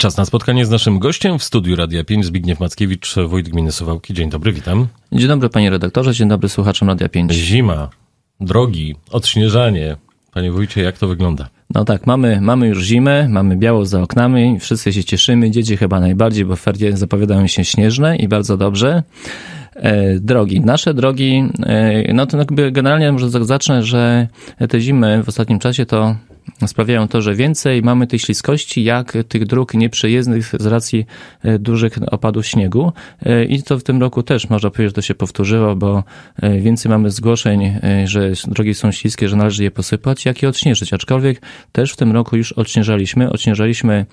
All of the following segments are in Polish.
Czas na spotkanie z naszym gościem w studiu Radia 5 Zbigniew Mackiewicz, wójt gminy Suwałki. Dzień dobry, witam. Dzień dobry panie redaktorze, dzień dobry słuchaczom Radia 5. Zima, drogi, odśnieżanie. Panie wójcie, jak to wygląda? No tak, mamy, mamy już zimę, mamy biało za oknami, wszyscy się cieszymy, dzieci chyba najbardziej, bo ferie zapowiadają się śnieżne i bardzo dobrze e, drogi. Nasze drogi, e, no to jakby generalnie może zacznę, że te zimy w ostatnim czasie to sprawiają to, że więcej mamy tej śliskości, jak tych dróg nieprzejezdnych z racji e, dużych opadów śniegu. E, I to w tym roku też można powiedzieć, że to się powtórzyło, bo e, więcej mamy zgłoszeń, że drogi są śliskie, że należy je posypać, jak i odśnieżyć. Aczkolwiek też w tym roku już odśnieżaliśmy. Odśnieżaliśmy,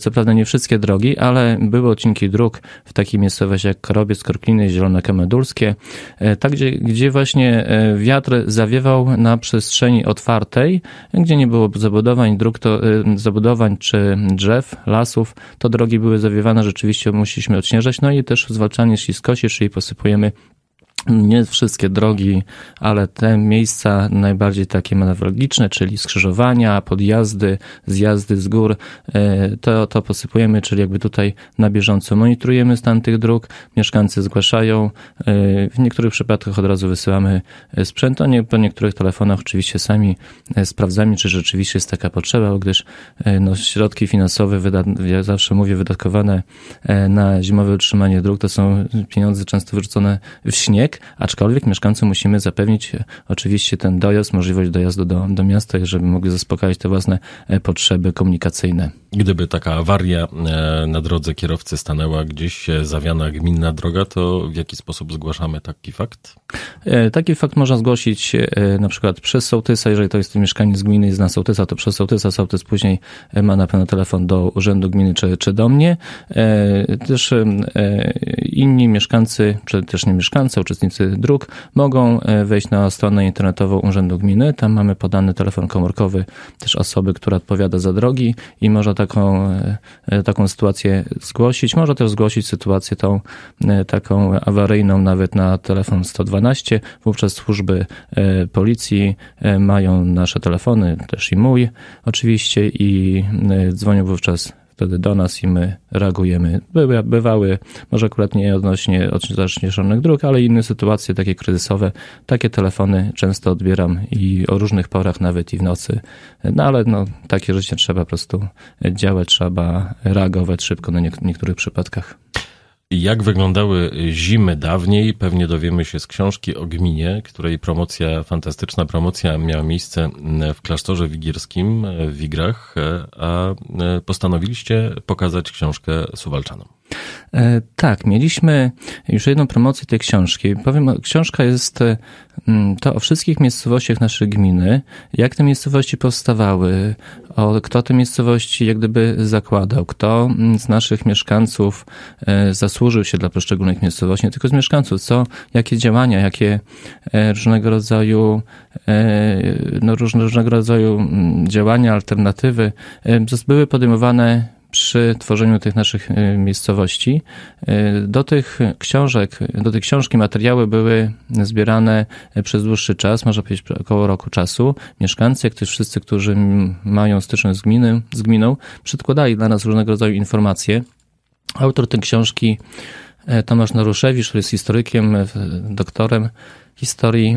co prawda, nie wszystkie drogi, ale były odcinki dróg w takich miejscowościach jak Korobiec, Korkliny, Zielone Kamedulskie, tak gdzie, gdzie właśnie wiatr zawiewał na przestrzeni otwartej, gdzie nie było tytułu zabudowań, dróg to, y, zabudowań czy drzew, lasów, to drogi były zawiewane, rzeczywiście musieliśmy odśnieżać, no i też zwalczanie śliskości, czyli posypujemy nie wszystkie drogi, ale te miejsca najbardziej takie manewrologiczne, czyli skrzyżowania, podjazdy, zjazdy z gór, e, to, to posypujemy, czyli jakby tutaj na bieżąco monitorujemy stan tych dróg, mieszkańcy zgłaszają, e, w niektórych przypadkach od razu wysyłamy e, sprzęt, a nie, po niektórych telefonach oczywiście sami sprawdzamy, czy rzeczywiście jest taka potrzeba, gdyż no, środki finansowe, wyda- ja zawsze mówię, wydatkowane na zimowe utrzymanie dróg, to są pieniądze często wyrzucone w śnieg, rynek, aczkolwiek mieszkańcy musimy zapewnić e, oczywiście ten dojazd, możliwość dojazdu do, do miasta, żeby mogli zaspokajać te własne e, potrzeby komunikacyjne. Gdyby taka awaria e, na drodze kierowcy stanęła gdzieś zawiana gminna droga, to w jaki sposób zgłaszamy taki fakt? Taki fakt można zgłosić na przykład przez sołtysa, jeżeli to jest mieszkaniec gminy i zna sołtysa, to przez sołtysa, sołtys później ma na pewno telefon do urzędu gminy czy, czy do mnie. Też inni mieszkańcy, czy też nie mieszkańcy, czy uczestnicy dróg mogą e, wejść na stronę internetową Urzędu Gminy. Tam mamy podany telefon komórkowy też osoby, która odpowiada za drogi i może taką, e, e, taką sytuację zgłosić. Może też zgłosić sytuację tą taką awaryjną nawet na telefon 112. Wówczas służby policji mają nasze telefony, też i mój oczywiście i dzwonią wówczas wtedy do nas i my reagujemy. były bywały, może akurat nie odnośnie odśnieżonych dróg, ale inne sytuacje takie kryzysowe. Takie telefony często odbieram i o różnych porach, nawet i w nocy. No ale no, takie życie trzeba po prostu działać, trzeba reagować szybko na nie, niektórych przypadkach. Jak wyglądały zimy dawniej, pewnie dowiemy się z książki o gminie, której promocja, fantastyczna promocja miała miejsce w klasztorze wigierskim w Wigrach, a postanowiliście pokazać książkę Suwalczanom. E, tak, mieliśmy już jedną promocję tej książki. Powiem, książka jest e, mm, to o wszystkich miejscowościach naszej gminy, jak te miejscowości powstawały, o, kto te miejscowości jak gdyby zakładał, kto mm, z naszych mieszkańców e, zasłużył się dla poszczególnych miejscowości, nie tylko z mieszkańców, co, jakie działania, jakie różnego rodzaju, no, różnego rodzaju mm, działania, alternatywy były podejmowane przy tworzeniu tych naszych y, miejscowości. Y, do tych książek, do tej książki materiały były zbierane y, przez dłuższy czas, można powiedzieć około roku czasu. Mieszkańcy, jak też wszyscy, którzy mają styczność z, gminy, z gminą, przedkładali dla nas różnego rodzaju informacje. Autor tej książki Tomasz Noruszewicz, który jest historykiem, doktorem historii,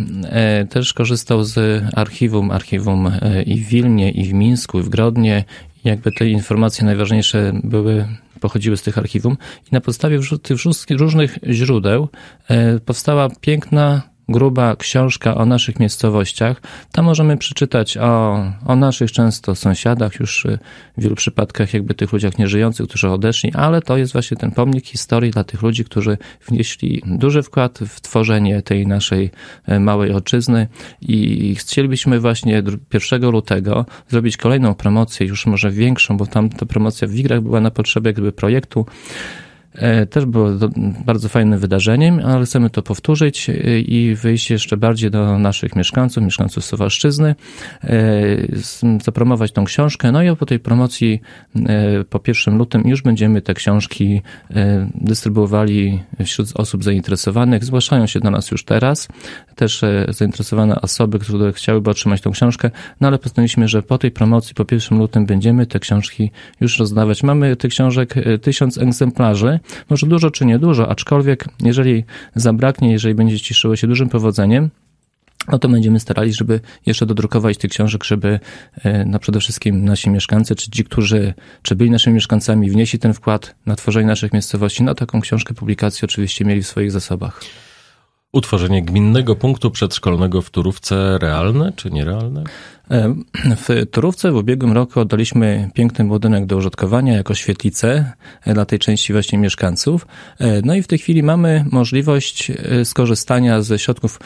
też korzystał z archiwum, archiwum i w Wilnie, i w Mińsku, i w Grodnie, jakby te informacje najważniejsze były, pochodziły z tych archiwum i na podstawie tych wszystkich różnych źródeł e, powstała piękna gruba książka o naszych miejscowościach. Tam możemy przeczytać o, o naszych często sąsiadach, już y, w wielu przypadkach jakby tych ludziach nieżyjących, którzy odeszli, ale to jest właśnie ten pomnik historii dla tych ludzi, którzy wnieśli duży wkład w tworzenie tej naszej e, małej ojczyzny i chcielibyśmy właśnie 1 lutego zrobić kolejną promocję, już może większą, bo tam ta promocja w Wigrach była na potrzeby jakby projektu. E, też było bardzo fajnym wydarzeniem, ale chcemy to powtórzyć e, i wyjść jeszcze bardziej do naszych mieszkańców, mieszkańców Suwalszczyzny, e, zapromować tą książkę. No i po tej promocji po 1 lutym już będziemy te książki dystrybuowali wśród osób zainteresowanych. Zgłaszają się do nas już teraz też zainteresowane osoby, które chciałyby otrzymać tą książkę, no ale postanowiliśmy, że po tej promocji, po 1 lutym będziemy te książki już rozdawać. Mamy tych książek tysiąc egzemplarzy, może dużo czy niedużo, aczkolwiek jeżeli zabraknie, jeżeli będzie cieszyło się dużym powodzeniem, no to będziemy starali, żeby jeszcze dodrukować tych książek, żeby e, no przede wszystkim nasi mieszkańcy, czy ci, którzy czy byli naszymi mieszkańcami, wnieśli ten wkład na tworzenie naszych miejscowości, no taką książkę publikacji oczywiście mieli w swoich zasobach. Utworzenie gminnego punktu przedszkolnego w Turówce realne czy nierealne? E, w Turówce w ubiegłym roku oddaliśmy piękny budynek do użytkowania jako świetlicę e, dla tej części właśnie mieszkańców. E, no i w tej chwili mamy możliwość skorzystania ze środków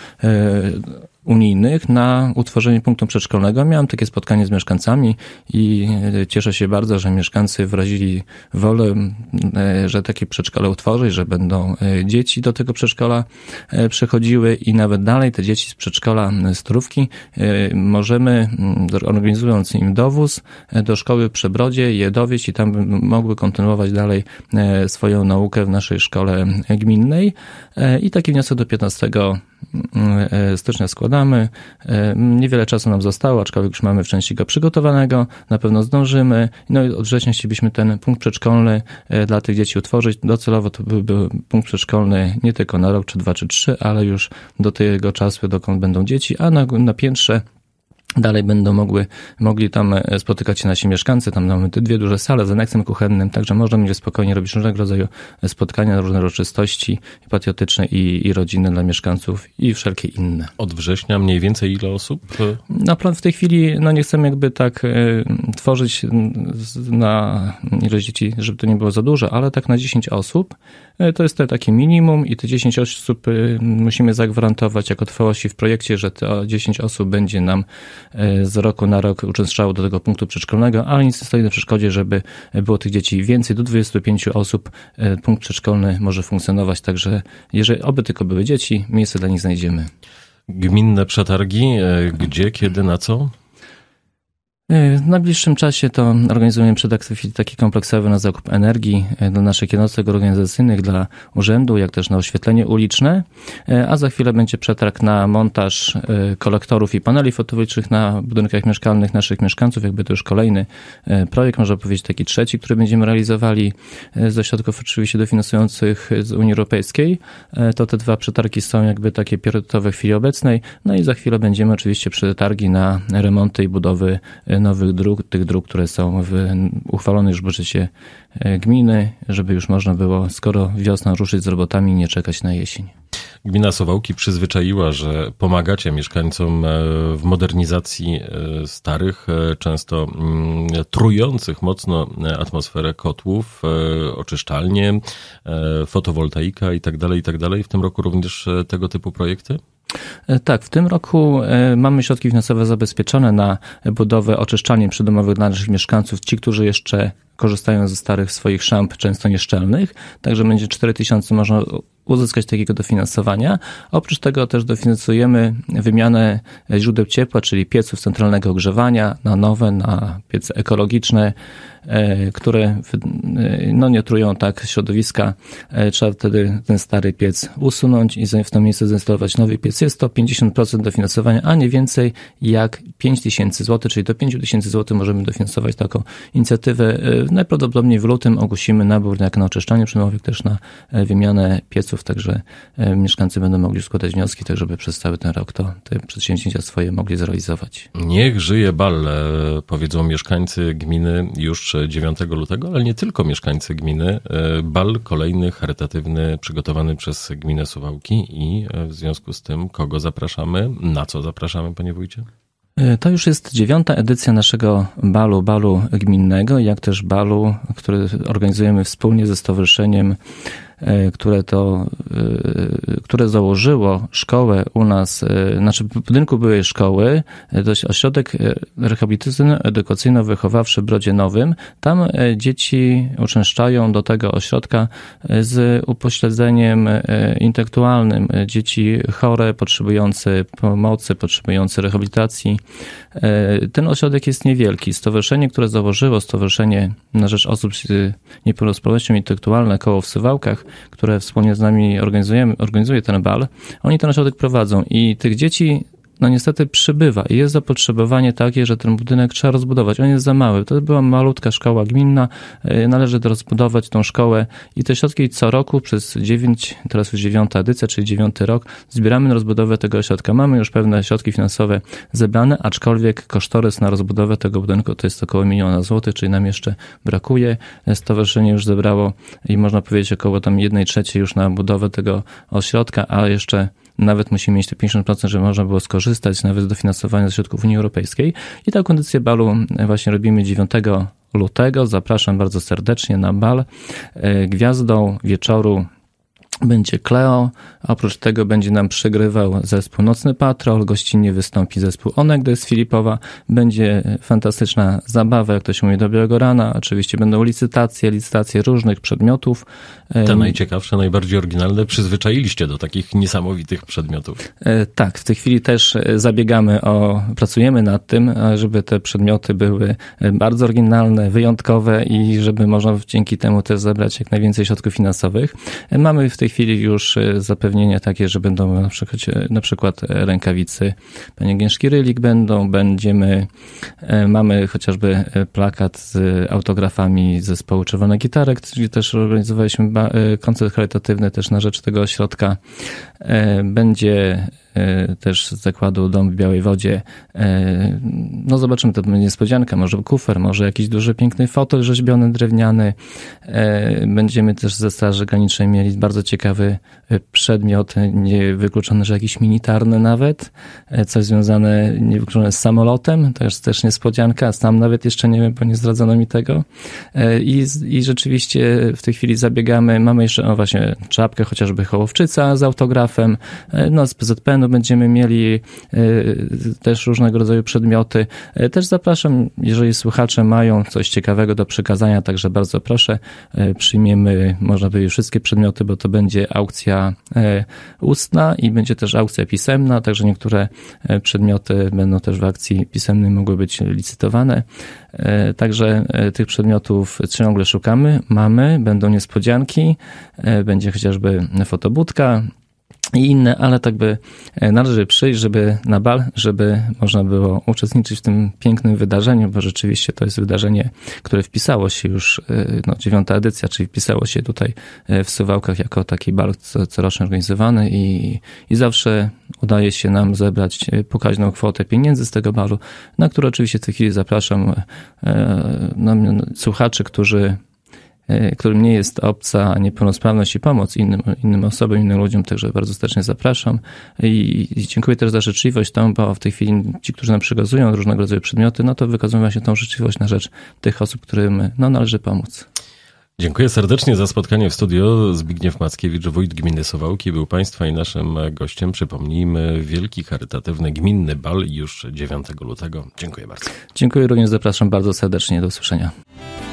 unijnych na utworzenie punktu przedszkolnego. Miałem takie spotkanie z mieszkańcami i e, cieszę się bardzo, że mieszkańcy wyrazili wolę, e, że takie przedszkole utworzyć, że będą e, dzieci do tego przedszkola przychodziły i nawet dalej te dzieci z przedszkola Strówki możemy, organizując im dowóz do szkoły w Przebrodzie, je dowieść i tam mogły kontynuować dalej swoją naukę w naszej szkole gminnej. I taki wniosek do 15 E, stycznia składamy. E, niewiele czasu nam zostało, aczkolwiek już mamy w części go przygotowanego, na pewno zdążymy. No i od września chcielibyśmy ten punkt przedszkolny e, dla tych dzieci utworzyć. Docelowo to byłby punkt przedszkolny nie tylko na rok, czy dwa, czy trzy, ale już do tego czasu, dokąd będą dzieci, a na, na piętrze Dalej będą mogły, mogli tam e, spotykać się nasi mieszkańcy. Tam mamy te dwie duże sale z aneksem kuchennym, także można będzie spokojnie robić różnego rodzaju e, spotkania, różne uroczystości patriotyczne i, i rodzinne dla mieszkańców i wszelkie inne. Od września mniej więcej ile osób? Na plan w tej chwili no nie chcemy jakby tak y, tworzyć na ilość dzieci, żeby to nie było za dużo, ale tak na 10 osób y, to jest to takie minimum i te 10 osób y, musimy zagwarantować jako trwałości w projekcie, że te 10 osób będzie nam E, z roku na rok uczęszczało do tego punktu przedszkolnego, ale nic nie stoi na przeszkodzie, żeby było tych dzieci więcej. Do 25 osób e, punkt przedszkolny może funkcjonować, także jeżeli oby tylko były dzieci, miejsce dla nich znajdziemy. Gminne przetargi, e, gdzie, kiedy, na co? E, w najbliższym czasie to organizujemy przed przedaktyw taki kompleksowy na zakup energii e, dla naszych jednostek organizacyjnych, dla urzędu, jak też na oświetlenie uliczne, e, a za chwilę będzie przetarg na montaż kolektorów i paneli fotowoltaicznych na budynkach mieszkalnych naszych mieszkańców, jakby to już kolejny projekt, można powiedzieć taki trzeci, który będziemy realizowali ze środków oczywiście dofinansujących z Unii Europejskiej. To te dwa przetargi są jakby takie priorytetowe w chwili obecnej, no i za chwilę będziemy oczywiście przetargi na remonty i budowy nowych dróg, tych dróg, które są w uchwalonych już budżecie e, gminy, żeby już można było, skoro wiosna, ruszyć z robotami i nie czekać na jesień. Gmina Sowałki przyzwyczaiła, że pomagacie mieszkańcom e, w modernizacji e, starych, często mm, trujących mocno atmosferę kotłów, oczyszczalnie, fotowoltaika itd., tak itd. Tak w tym roku również tego typu projekty? E, tak, w tym roku e, mamy środki finansowe zabezpieczone na budowę oczyszczalni przydomowych dla naszych mieszkańców. Ci, którzy jeszcze korzystają ze starych swoich szamp, często nieszczelnych, także będzie 4000 można uzyskać takiego dofinansowania. Oprócz tego też dofinansujemy wymianę e, źródeł ciepła, czyli pieców centralnego ogrzewania na nowe, na piece ekologiczne, E, które e, no, nie trują tak środowiska. E, trzeba wtedy ten stary piec usunąć i w to miejsce zainstalować nowy piec. Jest to 50% dofinansowania, a nie więcej jak 5 tysięcy złotych, czyli do 5 tysięcy złotych możemy dofinansować taką inicjatywę. Najprawdopodobniej w lutym ogłosimy nabór jak na oczyszczanie przymowych, też na wymianę pieców, także mieszkańcy będą mogli składać wnioski, tak żeby przez cały ten rok to te przedsięwzięcia swoje mogli zrealizować. Niech żyje bal, powiedzą mieszkańcy gminy już 9 lutego, ale nie tylko mieszkańcy gminy. E, bal kolejny charytatywny przygotowany przez gminę Suwałki i e, w związku z tym kogo zapraszamy, na co zapraszamy, panie wójcie? E, to już jest dziewiąta edycja naszego balu, balu gminnego, jak też balu, który organizujemy wspólnie ze Stowarzyszeniem E, które to, e, które założyło szkołę u nas, e, znaczy w budynku były szkoły, to ośrodek rehabilitacyjno-edukacyjno-wychowawczy w Brodzie Nowym. Tam dzieci uczęszczają do tego ośrodka z upośledzeniem intelektualnym. Dzieci chore, potrzebujące pomocy, potrzebujące rehabilitacji. Ten ośrodek jest niewielki. Stowarzyszenie, które założyło Stowarzyszenie na Rzecz Osób z Niepełnosprawnością Intelektualną Koło w Sywałkach, które wspólnie z nami organizujemy, organizuje ten bal, oni ten ośrodek prowadzą i tych dzieci no niestety przybywa i jest zapotrzebowanie takie, że ten budynek trzeba rozbudować. On jest za mały. To była malutka szkoła gminna, e, należy rozbudować tą szkołę i te środki co roku przez 9, teraz już 9 edycja, czyli 9 rok, zbieramy na rozbudowę tego ośrodka. Mamy już pewne środki finansowe zebrane, aczkolwiek kosztorys na rozbudowę tego budynku to jest około miliona złotych, czyli nam jeszcze brakuje. E, stowarzyszenie już zebrało i można powiedzieć około tam 1 trzeciej już na budowę tego ośrodka, a jeszcze nawet musimy mieć te 50%, żeby można było skorzystać nawet z dofinansowania ze środków Unii Europejskiej. I tę kondycję balu właśnie robimy 9 lutego. Zapraszam bardzo serdecznie na bal. E, gwiazdą wieczoru będzie Kleo, oprócz tego będzie nam przegrywał zespół Nocny Patrol, gościnnie wystąpi zespół Onegdy z Filipowa, będzie fantastyczna zabawa, jak to się mówi, dobrego rana, oczywiście będą licytacje, licytacje różnych przedmiotów. Te najciekawsze, najbardziej oryginalne przyzwyczailiście do takich niesamowitych przedmiotów. E, tak, w tej chwili też e, zabiegamy o, pracujemy nad tym, e, żeby te przedmioty były bardzo oryginalne, wyjątkowe i żeby można dzięki temu też zebrać jak najwięcej środków finansowych. Mamy w tej tej chwili już e, zapewnienia takie, że będą na przykład, e, na przykład e, rękawicy paniengiężki rylik będą, będziemy, mamy chociażby plakat z autografami zespołu Czerwone Gitarek, gdzie też organizowaliśmy koncert charytatywny też na rzecz tego ośrodka. Będzie E, też z zakładu Dom w Białej Wodzie. E, no zobaczymy, to będzie niespodzianka, może kufer, może jakiś duży, piękny fotel rzeźbiony, drewniany. E, będziemy też ze Straży Granicznej mieli bardzo ciekawy przedmiot, niewykluczony, że jakiś militarny nawet, coś związane, niewykluczone z samolotem, to jest też niespodzianka, sam nawet jeszcze nie wiem, bo nie zdradzono mi tego. I, i rzeczywiście w tej chwili zabiegamy, mamy jeszcze, no właśnie, czapkę chociażby Hołowczyca z autografem, no z PZPN-u pewno będziemy mieli e, też różnego rodzaju przedmioty. E, też zapraszam, jeżeli słuchacze mają coś ciekawego do przekazania, także bardzo proszę, e, przyjmiemy, można powiedzieć, wszystkie przedmioty, bo to będzie aukcja ustna i będzie też aukcja pisemna, także niektóre przedmioty będą też w akcji pisemnej mogły być licytowane. Także tych przedmiotów ciągle szukamy, mamy, będą niespodzianki, będzie chociażby fotobudka, i inne, ale tak by e, należy przyjść, żeby na bal, żeby można było uczestniczyć w tym pięknym wydarzeniu, bo rzeczywiście to jest wydarzenie, które wpisało się już, e, no dziewiąta edycja, czyli wpisało się tutaj e, w Suwałkach jako taki bal corocznie organizowany i, i zawsze udaje się nam zebrać pokaźną kwotę pieniędzy z tego balu, na które oczywiście w tej chwili zapraszam no, słuchaczy, którzy E, którym nie jest obca niepełnosprawność i pomoc innym, innym osobom, innym ludziom, także bardzo serdecznie zapraszam. I, I, dziękuję też za życzliwość tą, bo w tej chwili ci, którzy nam przykazują różnego rodzaju przedmioty, no to wykazują właśnie tą życzliwość na rzecz tych osób, którym no, należy pomóc. Dziękuję serdecznie za spotkanie w studio. Zbigniew Mackiewicz, wójt gminy Sowałki, był Państwa i naszym gościem. Przypomnijmy, wielki charytatywny gminny bal już 9 lutego. Dziękuję bardzo. Dziękuję również, zapraszam bardzo serdecznie. Do usłyszenia.